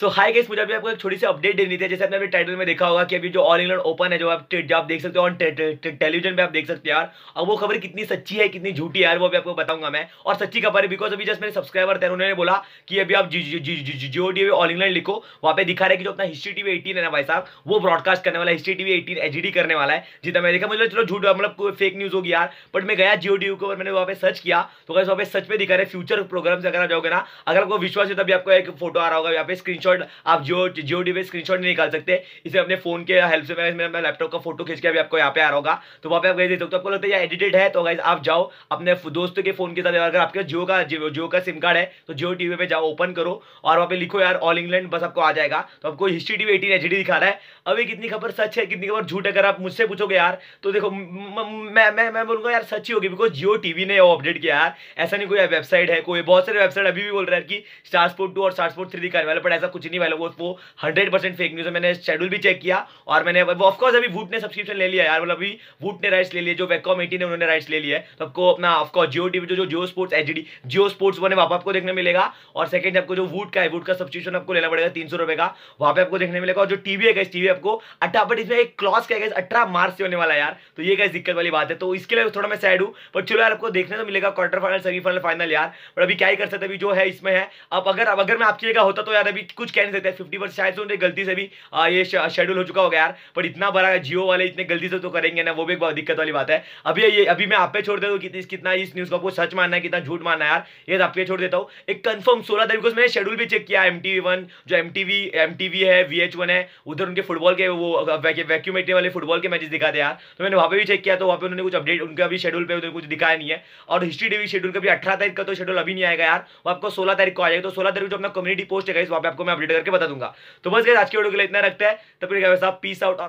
सो high guess मुझे अभी आपको एक छोटी सी अपडेट देनी थी जैसे आपने अभी टाइटल में देखा होगा कि अभी जो ऑल इंग्लैंड ओपन है जो आप जो आप देख सकते हो ऑन टेलीविजन पे आप देख सकते हो यार और वो खबर कितनी सच्ची है कितनी झूठी है यार वो भी आपको बताऊंगा मैं और सच्ची खबर है बिकॉज अभी जस्ट मेरे सब्सक्राइबर थे उन्होंने बोला कि अभी आप जियो टीवी ऑल इंग्लैंड लिखो वहाँ पे दिखा रहा है कि जो अपना हिस्ट्री टीवी एटीन है ना भाई साहब वो ब्रॉडकास्ट करने वाला हिस्ट्री टीवी एटीन एच करने वाला है जितना मैंने देखा मुझे चलो झूठ मतलब कोई फेक न्यूज होगी यार बट मैं गया जियो टीवी के ऊपर मैंने वहाँ पे सर्च किया तो वहाँ पे सच पे दिखा रहे फ्यूचर प्रोग्राम अगर आप जाओगे ना अगर आपको विश्वास है तभी आपको एक फोटो आ रहा होगा यहाँ पे स्क्रीन स्क्रीनशॉट आप जियो जियो डी स्क्रीनशॉट नहीं निकाल सकते इसे अपने फोन के हेल्प से मैं इसमें लैपटॉप का फोटो खींच के अभी आपको यहाँ पे आ रहा होगा तो वहाँ पे आप गए देख सकते हो आपको लगता है एडिटेड है तो गाइज आप जाओ अपने दोस्तों के फोन के साथ अगर आपके जियो का जियो का सिम कार्ड है तो जियो टीवी पे जाओ ओपन करो और वहाँ पे लिखो यार ऑल इंग्लैंड बस आपको आ जाएगा तो आपको हिस्ट्री टीवी एटीन एच दिखा रहा है अभी कितनी खबर सच है कितनी खबर झूठ है अगर आप मुझसे पूछोगे यार तो देखो मैं मैं मैं बोलूँगा यार सच ही होगी बिकॉज जियो टीवी ने अपडेट किया यार ऐसा नहीं कोई वेबसाइट है कोई बहुत सारे वेबसाइट अभी भी बोल रहे हैं कि स्टार स्पोर्ट टू और स्टार स्पोर्ट थ्री दिखाने वाले पर ऐसा ऐसा कुछ नहीं वाला वो वो हंड्रेड परसेंट फेक न्यूज़ है मैंने शेड्यूल भी चेक किया और मैंने ऑफकोर्स अभी वूट ने सब्सक्रिप्शन ले लिया यार मतलब अभी वूट ने राइट्स ले लिए जो वेकॉम एटी ने उन्होंने राइट्स ले लिया है तो आपको अपना ऑफकोर्स जियो टीवी जो Jio Sports H D Jio Sports one वहाँ आपको देखने मिलेगा और सेकंड आपको जो वूट का है वूट का सब्सक्रिप्शन आपको लेना पड़ेगा तीन सौ रुपये का वहाँ पे आपको देखने मिलेगा और जो टीवी है गैस टीवी आपको अट्ठा बट इसमें एक क्लॉस का गैस अठारह मार्च से होने वाला है यार तो ये गैस दिक्कत वाली बात है तो इसके लिए थोड़ा मैं सैड हूँ पर चलो यार आपको देखने तो मिलेगा क्वार्टर फाइनल सेमीफाइनल फाइनल यार पर अभी क्या ही कर सकते अभी जो है इसमें है अब अगर अब अगर मैं आपकी जगह होता तो यार अभी कुछ कह नहीं सकते फिफ्टी परसेंट शायद उन्हें गलती से भी ये शेड्यूल हो चुका होगा यार पर इतना बड़ा जियो वाले इतने गलती से तो करेंगे ना वो भी एक बहुत दिक्कत वाली बात है अभी ये अभी मैं आप पे छोड़ देता हूँ कितना इस न्यूज़ का सच मानना है कितना झूठ मानना यार ये तो आप पे छोड़ देता हूँ एक कन्फर्म सोलह तारीख को मैंने शेड्यूल भी चेक किया एम टी जो एम टी एम टी है वी एच वन है उधर उनके फुटबॉल के वो वैक्यूम एटने वाले फुटबॉल के मैचेस दिखाते यार तो मैंने वहाँ पे भी चेक किया तो वहाँ पे उन्होंने कुछ अपडेट उनका अभी शेड्यूल पे उन्होंने कुछ दिखाया नहीं है और हिस्ट्री टीवी शेड्यूल का भी अठारह तारीख का तो शेड्यूल अभी नहीं आएगा यार वो आपको सोलह तारीख को आ जाएगा तो सोलह तारीख जो अपना कम्युनिटी पोस्ट है वहाँ पे आपको मैं अपडेट करके बता दूंगा तो बस गए आज के वीडियो के लिए इतना रखते हैं तब फिर साहब पीस आउट